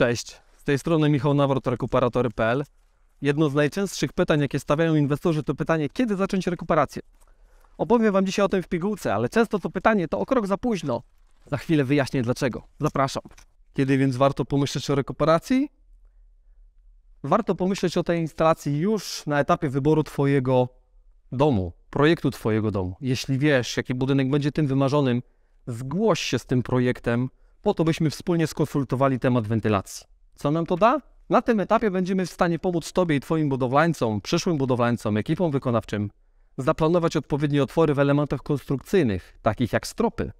Cześć, z tej strony Michał Nawrot, rekuperatory.pl. Jedno z najczęstszych pytań, jakie stawiają inwestorzy, to pytanie, kiedy zacząć rekuperację? Opowiem Wam dzisiaj o tym w pigułce, ale często to pytanie to o krok za późno. Za chwilę wyjaśnię dlaczego. Zapraszam. Kiedy więc warto pomyśleć o rekuperacji? Warto pomyśleć o tej instalacji już na etapie wyboru Twojego domu, projektu Twojego domu. Jeśli wiesz, jaki budynek będzie tym wymarzonym, zgłoś się z tym projektem po to byśmy wspólnie skonsultowali temat wentylacji. Co nam to da? Na tym etapie będziemy w stanie pomóc Tobie i Twoim budowlańcom, przyszłym budowlańcom, ekipom wykonawczym zaplanować odpowiednie otwory w elementach konstrukcyjnych, takich jak stropy,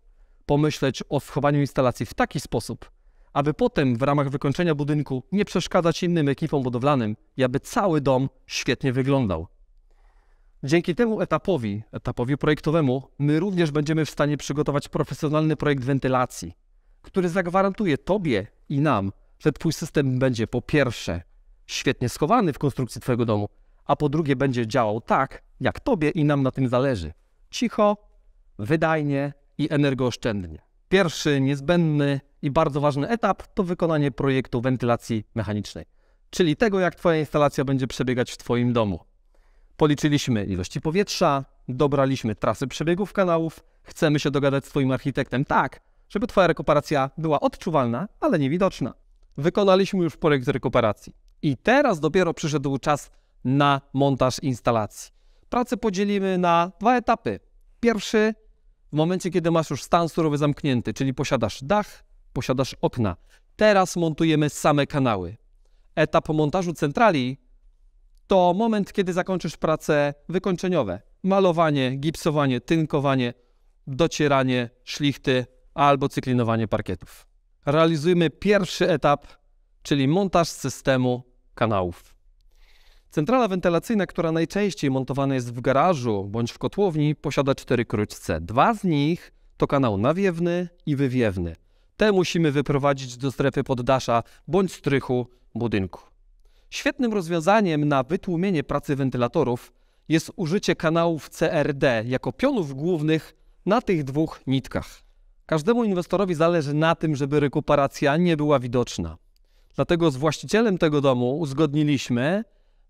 pomyśleć o schowaniu instalacji w taki sposób, aby potem w ramach wykończenia budynku nie przeszkadzać innym ekipom budowlanym i aby cały dom świetnie wyglądał. Dzięki temu etapowi, etapowi projektowemu, my również będziemy w stanie przygotować profesjonalny projekt wentylacji, który zagwarantuje tobie i nam, że twój system będzie po pierwsze świetnie schowany w konstrukcji twojego domu, a po drugie będzie działał tak, jak tobie i nam na tym zależy. Cicho, wydajnie i energooszczędnie. Pierwszy niezbędny i bardzo ważny etap to wykonanie projektu wentylacji mechanicznej, czyli tego, jak Twoja instalacja będzie przebiegać w Twoim domu. Policzyliśmy ilości powietrza, dobraliśmy trasy przebiegów kanałów, chcemy się dogadać z Twoim architektem tak, żeby Twoja rekuperacja była odczuwalna, ale niewidoczna. Wykonaliśmy już projekt rekuperacji i teraz dopiero przyszedł czas na montaż instalacji. Pracę podzielimy na dwa etapy. Pierwszy w momencie, kiedy masz już stan surowy zamknięty, czyli posiadasz dach, posiadasz okna. Teraz montujemy same kanały. Etap montażu centrali to moment, kiedy zakończysz prace wykończeniowe. Malowanie, gipsowanie, tynkowanie, docieranie, szlichty, albo cyklinowanie parkietów. Realizujemy pierwszy etap, czyli montaż systemu kanałów. Centrala wentylacyjna, która najczęściej montowana jest w garażu bądź w kotłowni, posiada cztery króćce. Dwa z nich to kanał nawiewny i wywiewny. Te musimy wyprowadzić do strefy poddasza bądź strychu budynku. Świetnym rozwiązaniem na wytłumienie pracy wentylatorów jest użycie kanałów CRD jako pionów głównych na tych dwóch nitkach. Każdemu inwestorowi zależy na tym, żeby rekuperacja nie była widoczna. Dlatego z właścicielem tego domu uzgodniliśmy,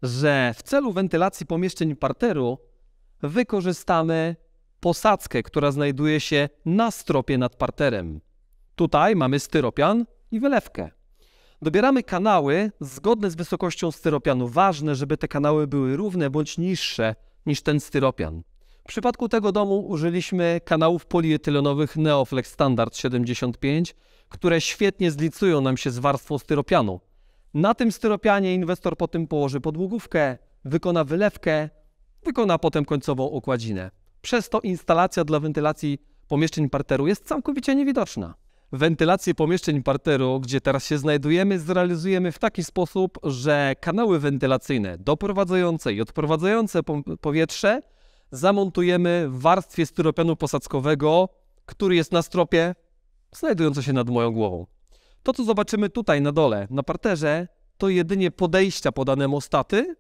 że w celu wentylacji pomieszczeń parteru wykorzystamy posadzkę, która znajduje się na stropie nad parterem. Tutaj mamy styropian i wylewkę. Dobieramy kanały zgodne z wysokością styropianu. Ważne, żeby te kanały były równe bądź niższe niż ten styropian. W przypadku tego domu użyliśmy kanałów polietylenowych Neoflex Standard 75, które świetnie zlicują nam się z warstwą styropianu. Na tym styropianie inwestor potem położy podłogówkę, wykona wylewkę, wykona potem końcową układzinę. Przez to instalacja dla wentylacji pomieszczeń parteru jest całkowicie niewidoczna. Wentylację pomieszczeń parteru, gdzie teraz się znajdujemy, zrealizujemy w taki sposób, że kanały wentylacyjne doprowadzające i odprowadzające powietrze zamontujemy w warstwie styropianu posadzkowego, który jest na stropie znajdujący się nad moją głową. To, co zobaczymy tutaj na dole, na parterze, to jedynie podejścia podane mostaty,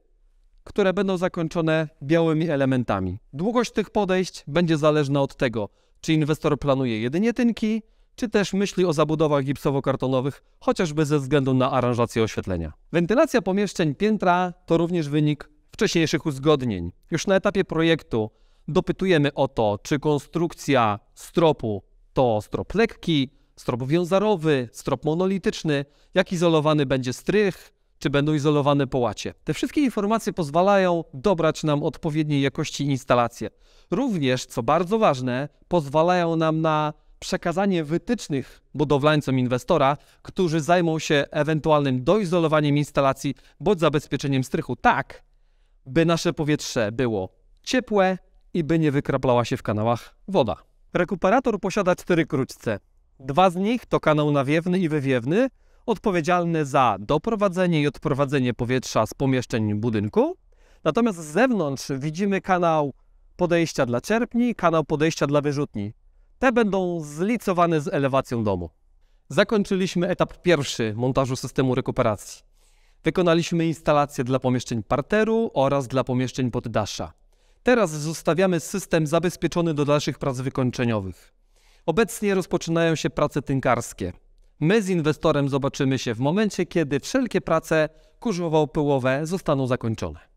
które będą zakończone białymi elementami. Długość tych podejść będzie zależna od tego, czy inwestor planuje jedynie tynki, czy też myśli o zabudowach gipsowo-kartonowych, chociażby ze względu na aranżację oświetlenia. Wentylacja pomieszczeń piętra to również wynik wcześniejszych uzgodnień. Już na etapie projektu dopytujemy o to, czy konstrukcja stropu to strop lekki, strop wiązarowy, strop monolityczny, jak izolowany będzie strych, czy będą izolowane połacie. Te wszystkie informacje pozwalają dobrać nam odpowiedniej jakości instalacje. Również, co bardzo ważne, pozwalają nam na przekazanie wytycznych budowlańcom inwestora, którzy zajmą się ewentualnym doizolowaniem instalacji bądź zabezpieczeniem strychu tak, by nasze powietrze było ciepłe i by nie wykraplała się w kanałach woda. Rekuperator posiada cztery króćce. Dwa z nich to kanał nawiewny i wywiewny, odpowiedzialny za doprowadzenie i odprowadzenie powietrza z pomieszczeń budynku. Natomiast z zewnątrz widzimy kanał podejścia dla czerpni, kanał podejścia dla wyrzutni. Te będą zlicowane z elewacją domu. Zakończyliśmy etap pierwszy montażu systemu rekuperacji. Wykonaliśmy instalację dla pomieszczeń parteru oraz dla pomieszczeń poddasza. Teraz zostawiamy system zabezpieczony do dalszych prac wykończeniowych. Obecnie rozpoczynają się prace tynkarskie. My z inwestorem zobaczymy się w momencie, kiedy wszelkie prace kurzowo-pyłowe zostaną zakończone.